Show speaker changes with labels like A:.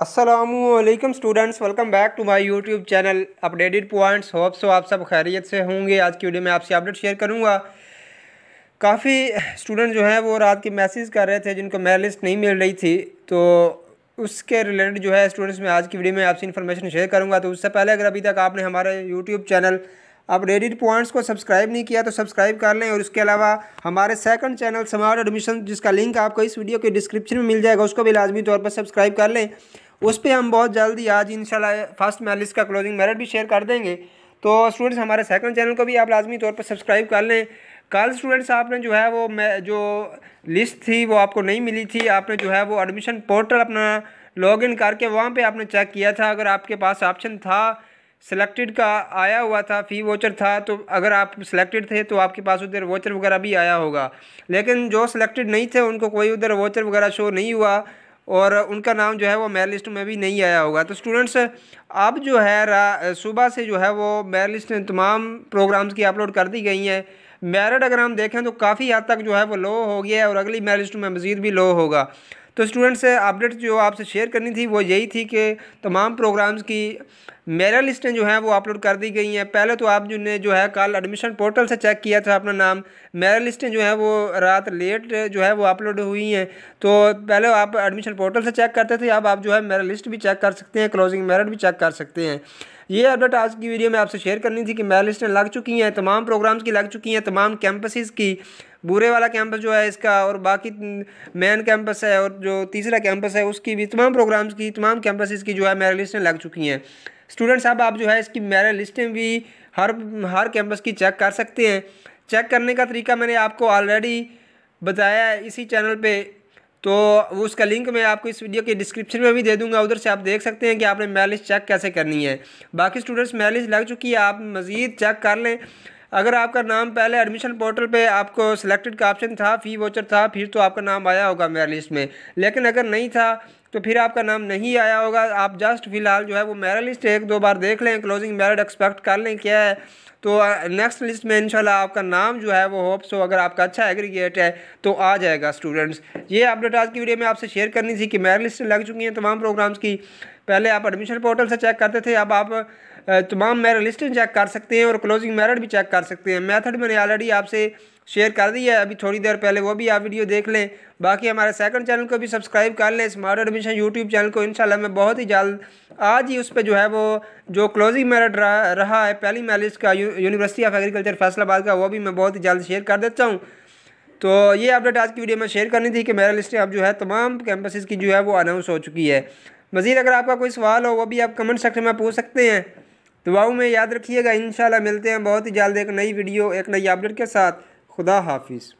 A: Aslam students welcome back to my YouTube channel updated points hope so आप सब खैरियत से होंगे आज की वीडियो में आपसे अपडेट शेयर करूँगा काफ़ी स्टूडेंट जो हैं वो रात के मैसेज कर रहे थे जिनको मेरा लिस्ट नहीं मिल रही थी तो उसके रिलेटेड जो है स्टूडेंट्स में आज की वीडियो में आपसे इन्फॉर्मेशन शेयर करूँगा तो उससे पहले अगर अभी तक आपने हमारे यूट्यूब चैनल अपडेटेड पॉइंट्स को सब्सक्राइब नहीं किया तो सब्सक्राइब कर लें और उसके अलावा हमारे सेकंड चैनल स्मार्ट एडमिशन जिसका लिंक आपको इस वीडियो के डिस्क्रिप्शन में मिल जाएगा उसको भी लाजमी तौर पर सब्सक्राइब कर लें उस पर हम बहुत जल्दी आज इंशाल्लाह फर्स्ट मैलिस का क्लोजिंग मेरिट भी शेयर कर देंगे तो स्टूडेंट्स हमारे सेकंड चैनल को भी आप लाजमी तौर पर सब्सक्राइब कर लें कल स्टूडेंट्स आपने जो है वो मैं जो लिस्ट थी वो आपको नहीं मिली थी आपने जो है वो एडमिशन पोर्टल अपना लॉग इन करके वहाँ पे आपने चेक किया था अगर आपके पास ऑप्शन था सिलेक्टेड का आया हुआ था फ़ी वोचर था तो अगर आप सिलेक्टेड थे तो आपके पास उधर वोचर वगैरह भी आया होगा लेकिन जो सिलेक्टेड नहीं थे उनको कोई उधर वोचर वगैरह शो नहीं हुआ और उनका नाम जो है वो मेरिट लिस्ट में भी नहीं आया होगा तो स्टूडेंट्स अब जो है सुबह से जो है वो मेरिट लिस्ट तमाम प्रोग्राम्स की अपलोड कर दी गई हैं मेरिट अगर हम देखें तो काफ़ी हद तक जो है वो लो हो गया है और अगली मेरिट लिस्ट में मज़ीद भी लो होगा तो स्टूडेंट्स अपडेट जो आपसे शेयर करनी थी वो यही थी कि तमाम प्रोग्राम्स की मेरा लिस्टें जो हैं वो अपलोड कर दी गई हैं पहले तो आप जो ने जो है कल एडमिशन पोर्टल से चेक किया था अपना नाम मेरा लिस्टें जो है वो रात लेट जो है वो अपलोड हुई हैं तो पहले आप एडमिशन पोर्टल से चेक करते थे अब आप जो है मेरा लिस्ट भी चेक कर सकते हैं क्लोजिंग मेरिट भी चेक कर सकते हैं ये अपडेट आज की वीडियो में आपसे शेयर करनी थी कि मेरा लिस्टें लग चुकी हैं तमाम प्रोग्राम्स की लग चुकी हैं तमाम कैंपसेस की बुरे वाला कैंपस जो है इसका और बाकी मेन कैंपस है और जो तीसरा कैंपस है उसकी भी तमाम प्रोग्राम्स की तमाम कैंपसेस की जो है मेरा लिस्टें लग चुकी हैं स्टूडेंट्स अब आप जो है इसकी मेरा लिस्टें भी हर हर कैंपस की चेक कर सकते हैं चेक करने का तरीका मैंने आपको ऑलरेडी बताया है इसी चैनल पे तो उसका लिंक मैं आपको इस वीडियो के डिस्क्रिप्शन में भी दे दूंगा उधर से आप देख सकते हैं कि आपने मैलिज चेक कैसे करनी है बाकी स्टूडेंट्स मैलिज लग चुकी है आप मज़ीद चेक कर लें अगर आपका नाम पहले एडमिशन पोर्टल पे आपको सिलेक्टेड का ऑप्शन था फ़ी वोचर था फिर तो आपका नाम आया होगा मेरे लिस्ट में लेकिन अगर नहीं था तो फिर आपका नाम नहीं आया होगा आप जस्ट फिलहाल जो है वो मेरा लिस्ट एक दो बार देख लें क्लोजिंग मेरिट एक्सपेक्ट कर लें क्या है तो नेक्स्ट लिस्ट में इंशाल्लाह आपका नाम जो है वो होप सो अगर आपका अच्छा एग्रीगेट है तो आ जाएगा स्टूडेंट्स ये अपडेट आज की वीडियो में आपसे शेयर करनी थी कि मेरिट लिस्ट लग चुकी हैं तमाम प्रोग्राम्स की पहले आप एडमिशन पोर्टल से चेक करते थे अब आप तमाम मेरिट लिस्ट चेक कर सकते हैं और क्लोजिंग मेरिट भी चेक कर सकते हैं मैथड मैंने ऑलरेडी आपसे शेयर कर दी है अभी थोड़ी देर पहले वो भी आप वीडियो देख लें बाकी हमारे सेकंड चैनल को भी सब्सक्राइब कर लें स्मार्ट एडमिशन यूट्यूब चैनल को इंशाल्लाह मैं बहुत ही जल्द आज ही उस पर जो है वो जो क्लोजिंग मेरिट रहा, रहा है पहली मैलिज का यूनिवर्सिटी ऑफ एग्रीकल्चर फैसलाबाद का वो भी मैं बहुत ही जल्द शेयर कर देता हूँ तो ये अपडेट आज की वीडियो में शेयर करनी थी कि मेरा लिस्टें अब जो है तमाम कैंपसेस की जो है वो अनाउंस हो चुकी है मज़ीद अगर आपका कोई सवाल हो वो भी आप कमेंट सेक्शन में पूछ सकते हैं दुआओं में याद रखिएगा इन मिलते हैं बहुत ही जल्द एक नई वीडियो एक नई अपडेट के साथ Khudá